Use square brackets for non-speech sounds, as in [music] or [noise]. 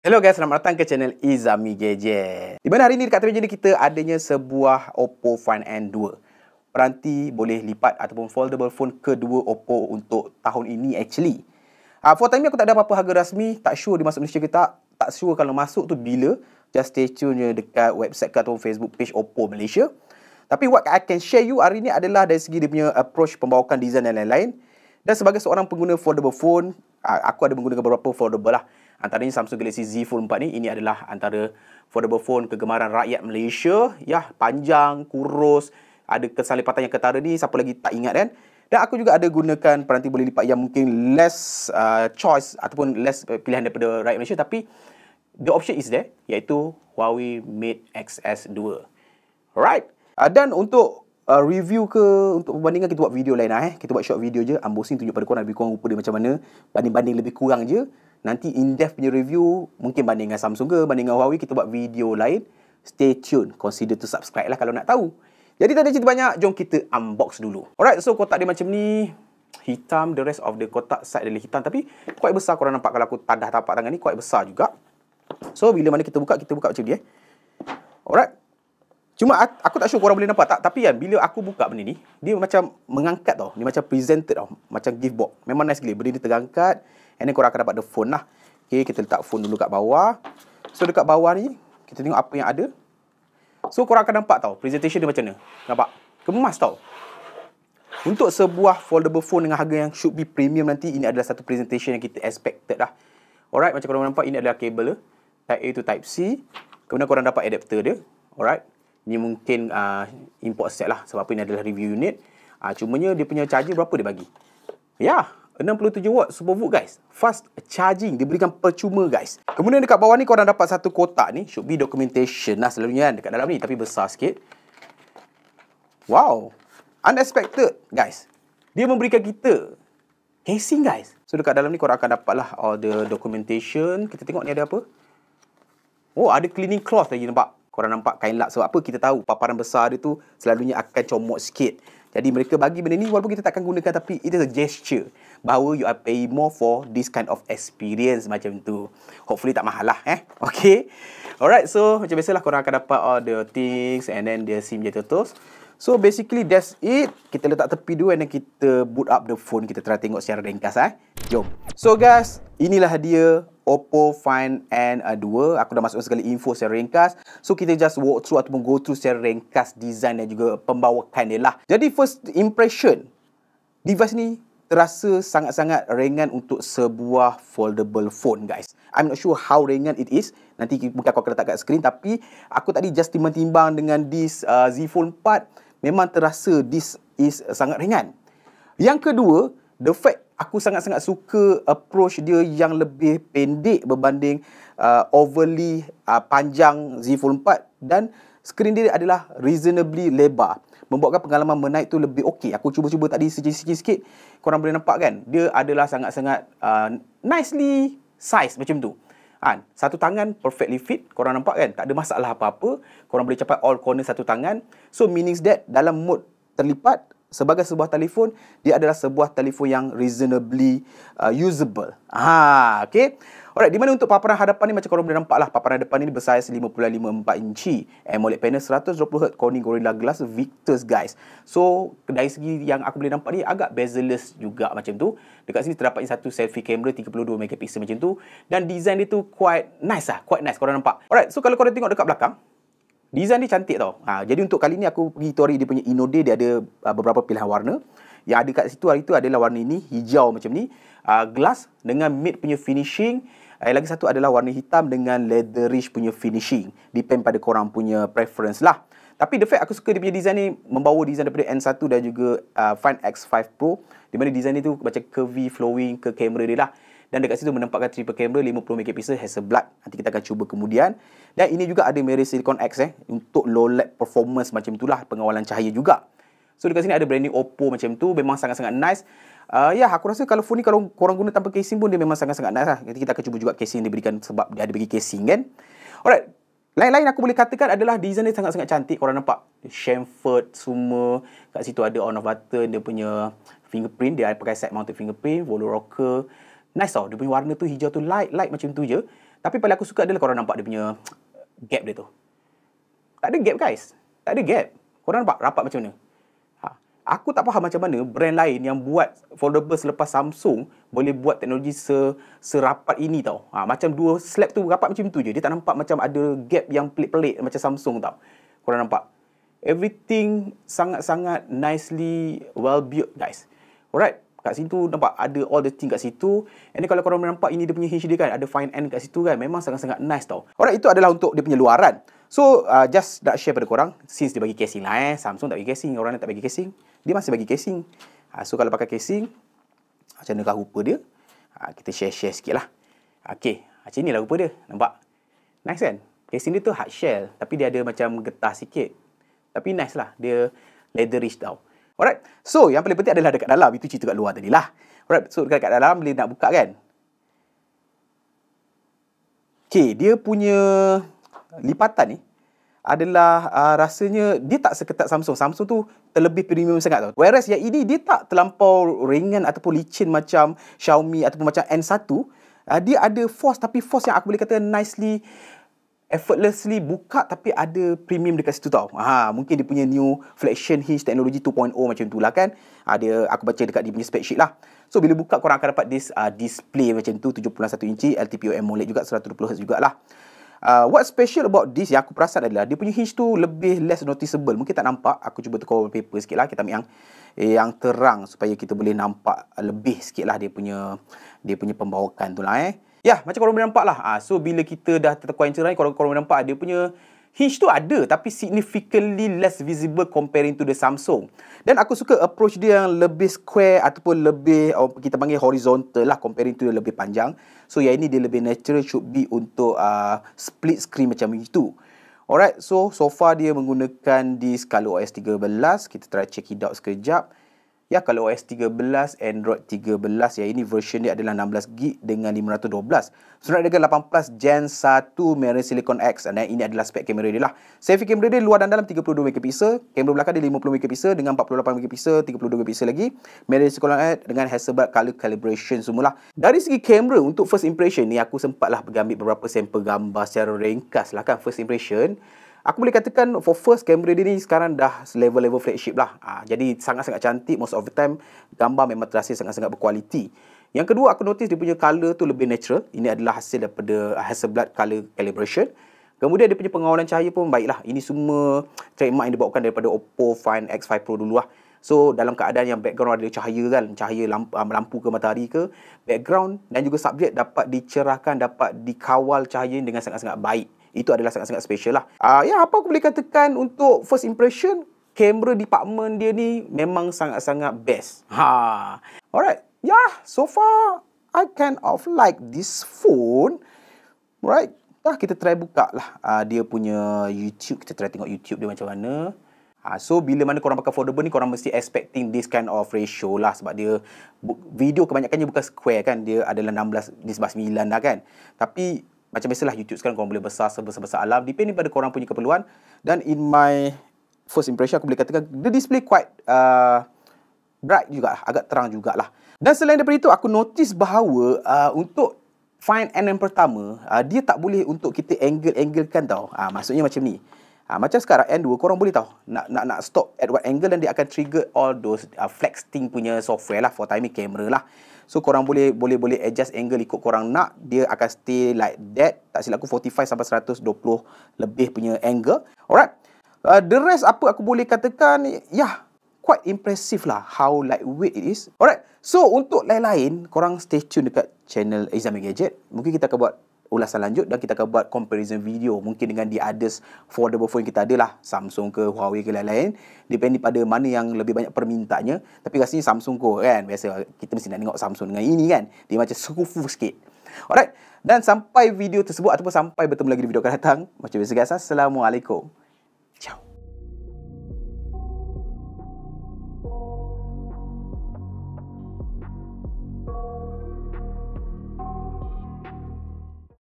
Hello guys, selamat datang ke channel Izami Gadget. Di mana hari ini dekat tepi ni kita adanya sebuah Oppo Find N2. Peranti boleh lipat ataupun foldable phone kedua Oppo untuk tahun ini actually. Uh, for time ni aku tak ada apa-apa harga rasmi, tak sure dia masuk Malaysia ke tak. Tak sure kalau masuk tu bila. Just stay tune je dekat website ke ataupun Facebook page Oppo Malaysia. Tapi what I can share you hari ini adalah dari segi dia punya approach pembawakan design dan lain-lain. Dan sebagai seorang pengguna foldable phone, ah, aku ada menggunakan beberapa foldable lah antaranya Samsung Galaxy Z Fold 4 ni ini adalah antara foldable phone kegemaran rakyat Malaysia ya panjang kurus ada kesalipatan yang ketara ni siapa lagi tak ingat kan dan aku juga ada gunakan peranti boleh lipat yang mungkin less uh, choice ataupun less uh, pilihan daripada rakyat Malaysia tapi the option is there iaitu Huawei Mate XS2 alright uh, dan untuk uh, review ke untuk perbandingan kita buat video lain lah eh. Kita buat short video je unboxing tunjuk pada korang lebih kurang rupa dia macam mana. Banding-banding lebih kurang je. Nanti in-depth punya review mungkin banding dengan Samsung ke banding dengan Huawei kita buat video lain. Stay tuned. Consider to subscribe lah kalau nak tahu. Jadi tak ada cerita banyak. Jom kita unbox dulu. Alright so kotak dia macam ni. Hitam the rest of the kotak side adalah hitam tapi quite besar korang nampak kalau aku tadah tapak tangan ni quite besar juga. So bila mana kita buka kita buka macam ni eh. Alright. Cuma aku tak sure korang boleh nampak tak tapi kan bila aku buka benda ni dia macam mengangkat tau dia macam presented tau macam gift box memang nice gila benda ni terangkat and then korang akan dapat the phone lah Okay, kita letak phone dulu kat bawah so dekat bawah ni kita tengok apa yang ada so korang akan nampak tau presentation dia macam ni nampak kemas tau untuk sebuah foldable phone dengan harga yang should be premium nanti ini adalah satu presentation yang kita expected lah alright macam korang nampak ini adalah kabel eh. type A to type C kemudian korang dapat adapter dia alright ni mungkin uh, import set lah sebab apa ini adalah review unit. Uh, cumanya dia punya charger berapa dia bagi? Ya, yeah, 67 watt supervolt guys. Fast charging diberikan percuma guys. Kemudian dekat bawah ni korang dapat satu kotak ni. Should be documentation lah selalunya kan dekat dalam ni tapi besar sikit. Wow, unexpected guys. Dia memberikan kita casing guys. So dekat dalam ni korang akan dapat lah all the documentation. Kita tengok ni ada apa. Oh, ada cleaning cloth lagi nampak korang nampak kain lap sebab apa kita tahu paparan besar dia tu selalunya akan comot sikit jadi mereka bagi benda ni walaupun kita takkan gunakan tapi it is a gesture bahawa you are paying more for this kind of experience macam tu hopefully tak mahal lah eh [laughs] okay alright so macam biasalah korang akan dapat all the things and then the sim je totos So basically that's it. Kita letak tepi dulu and kita boot up the phone. Kita try tengok secara ringkas eh. Jom. So guys, inilah dia Oppo Find N2. Uh, aku dah masukkan sekali info secara ringkas. So kita just walk through ataupun go through secara ringkas design dan juga pembawakan dia lah. Jadi first impression. Device ni terasa sangat-sangat ringan untuk sebuah foldable phone guys. I'm not sure how ringan it is. Nanti mungkin aku akan letak kat skrin tapi aku tadi just timbang-timbang dengan this uh, Z Phone 4 memang terasa this is uh, sangat ringan. Yang kedua, the fact aku sangat-sangat suka approach dia yang lebih pendek berbanding uh, overly uh, panjang Z Fold 4 dan skrin dia adalah reasonably lebar. Membuatkan pengalaman menaik tu lebih okey. Aku cuba-cuba tadi sikit-sikit-sikit. Korang boleh nampak kan? Dia adalah sangat-sangat uh, nicely size macam tu. Ha, satu tangan perfectly fit. Korang nampak kan? Tak ada masalah apa-apa. Korang boleh capai all corner satu tangan. So, meaning that dalam mode terlipat, sebagai sebuah telefon dia adalah sebuah telefon yang reasonably uh, usable. Ha, okey. Alright, di mana untuk paparan hadapan ni macam korang boleh nampak lah paparan hadapan ni bersaiz 5.54 inci AMOLED eh, panel 120Hz Corning Gorilla Glass Victus guys So, dari segi yang aku boleh nampak ni agak bezel juga macam tu Dekat sini terdapat satu selfie kamera 32MP macam tu Dan design dia tu quite nice lah, quite nice korang nampak Alright, so kalau korang tengok dekat belakang Design dia cantik tau. Ha, jadi untuk kali ni aku pergi tori dia punya Inno Dia ada uh, beberapa pilihan warna. Yang ada kat situ hari tu adalah warna ini. Hijau macam ni. Uh, glass dengan mid punya finishing. Ah, yang lagi satu adalah warna hitam dengan leatherish punya finishing. Depend pada korang punya preference lah. Tapi the fact aku suka dia punya design ni. Membawa design daripada N1 dan juga uh, Find X5 Pro. Di mana design ni tu macam curvy flowing ke kamera dia lah dan dekat situ menempatkan triple camera 50 megapixel has a nanti kita akan cuba kemudian dan ini juga ada mirror silicon X eh untuk low light performance macam itulah pengawalan cahaya juga so dekat sini ada branding Oppo macam tu memang sangat-sangat nice Uh, ya, yeah, aku rasa kalau phone ni kalau korang guna tanpa casing pun dia memang sangat-sangat nice lah. Nanti kita akan cuba juga casing yang diberikan sebab dia ada bagi casing kan. Alright, lain-lain aku boleh katakan adalah design dia sangat-sangat cantik. Korang nampak chamfered semua. Kat situ ada on off button, dia punya fingerprint. Dia pakai side mounted fingerprint, volo rocker nice tau. Dia punya warna tu hijau tu light, light macam tu je. Tapi paling aku suka adalah korang nampak dia punya [tsk] gap dia tu. Tak ada gap guys. Tak ada gap. Korang nampak rapat macam mana? Ha. Aku tak faham macam mana brand lain yang buat foldable selepas Samsung boleh buat teknologi se, serapat ini tau. Ha. Macam dua slab tu rapat macam tu je. Dia tak nampak macam ada gap yang pelik-pelik macam Samsung tau. Korang nampak? Everything sangat-sangat nicely well built guys. Alright kat situ nampak ada all the thing kat situ and then kalau korang nampak ini dia punya hinge dia kan ada fine end kat situ kan memang sangat-sangat nice tau alright itu adalah untuk dia punya luaran so uh, just nak share pada korang since dia bagi casing lah eh Samsung tak bagi casing orang lain tak bagi casing dia masih bagi casing uh, so kalau pakai casing macam mana rupa dia uh, kita share-share sikit lah okay macam inilah rupa dia nampak nice kan casing dia tu hard shell tapi dia ada macam getah sikit tapi nice lah dia leatherish tau Alright. So, yang paling penting adalah dekat dalam. Itu cerita kat luar tadi lah. Alright. So, dekat, dekat dalam bila nak buka kan. Okay. Dia punya lipatan ni adalah uh, rasanya dia tak seketat Samsung. Samsung tu terlebih premium sangat tau. Whereas yang ini e dia tak terlampau ringan ataupun licin macam Xiaomi ataupun macam N1. Uh, ah, dia ada force tapi force yang aku boleh kata nicely effortlessly buka tapi ada premium dekat situ tau. Ha, mungkin dia punya new flexion hinge technology 2.0 macam tu lah kan. Ada ha, aku baca dekat dia punya spec sheet lah. So bila buka korang akan dapat this uh, display macam tu 71 inci LTPO AMOLED juga 120Hz lah. Uh, what special about this yang aku perasan adalah dia punya hinge tu lebih less noticeable. Mungkin tak nampak. Aku cuba tukar paper sikit lah. Kita ambil yang eh, yang terang supaya kita boleh nampak lebih sikit lah dia punya dia punya pembawakan tu lah eh. Ya, macam korang boleh nampak lah. Ha, so, bila kita dah tertekuan cerai, korang, korang boleh nampak dia punya hinge tu ada tapi significantly less visible comparing to the Samsung. Dan aku suka approach dia yang lebih square ataupun lebih oh, kita panggil horizontal lah comparing to dia lebih panjang. So yang ini dia lebih natural should be untuk uh, split screen macam itu. Alright, so so far dia menggunakan di Color OS 13. Kita try check it out sekejap ya kalau OS 13 Android 13 ya ini version dia adalah 16 GB dengan 512 Snapdragon 8 Plus Gen 1 Mary Silicon X dan eh, ini adalah spek kamera dia lah selfie kamera dia luar dan dalam 32 megapiksel kamera belakang dia 50 megapiksel dengan 48 megapiksel 32 megapiksel lagi Mary Silicon X dengan Hasselblad color calibration semula dari segi kamera untuk first impression ni aku sempatlah pergi ambil beberapa sampel gambar secara ringkas lah kan first impression Aku boleh katakan for first kamera dia ni sekarang dah level-level flagship lah. Ha, jadi sangat-sangat cantik most of the time. Gambar memang terhasil sangat-sangat berkualiti. Yang kedua aku notice dia punya color tu lebih natural. Ini adalah hasil daripada ah, Hasselblad color calibration. Kemudian dia punya pengawalan cahaya pun baiklah. Ini semua trademark yang dibawakan daripada Oppo Find X5 Pro dulu lah. So dalam keadaan yang background ada cahaya kan, cahaya lampu, ah, lampu ke matahari ke, background dan juga subjek dapat dicerahkan, dapat dikawal cahaya dengan sangat-sangat baik itu adalah sangat-sangat special lah. Uh, ya, apa aku boleh katakan untuk first impression, kamera department dia ni memang sangat-sangat best. Ha. Alright. Ya, yeah, so far, I kind of like this phone. Alright. Dah ya, kita try buka lah uh, dia punya YouTube. Kita try tengok YouTube dia macam mana. Ha, so, bila mana korang pakai foldable ni, korang mesti expecting this kind of ratio lah. Sebab dia, video kebanyakannya bukan square kan. Dia adalah 16, 19 lah kan. Tapi, macam biasalah YouTube sekarang korang boleh besar sebesar-besar alam depending pada korang punya keperluan dan in my first impression aku boleh katakan the display quite uh, bright juga agak terang juga lah. dan selain daripada itu aku notice bahawa uh, untuk Find NM pertama, uh, dia tak boleh untuk kita angle-anglekan tau. Uh, maksudnya macam ni. Ha, macam sekarang N2 korang boleh tahu nak nak nak stop at what angle dan dia akan trigger all those uh, flex thing punya software lah for timing camera lah. So korang boleh boleh boleh adjust angle ikut korang nak dia akan stay like that tak silap aku 45 sampai 120 lebih punya angle. Alright. Uh, the rest apa aku boleh katakan ya yeah, quite impressive lah how lightweight it is. Alright. So untuk lain-lain korang stay tune dekat channel Izami Gadget. Mungkin kita akan buat ulasan lanjut dan kita akan buat comparison video mungkin dengan the others affordable phone kita ada lah Samsung ke Huawei ke lain-lain depending pada mana yang lebih banyak permintaannya tapi rasanya Samsung ko kan biasa kita mesti nak tengok Samsung dengan ini kan dia macam sekufu sikit alright dan sampai video tersebut ataupun sampai bertemu lagi di video akan datang macam biasa guys assalamualaikum ciao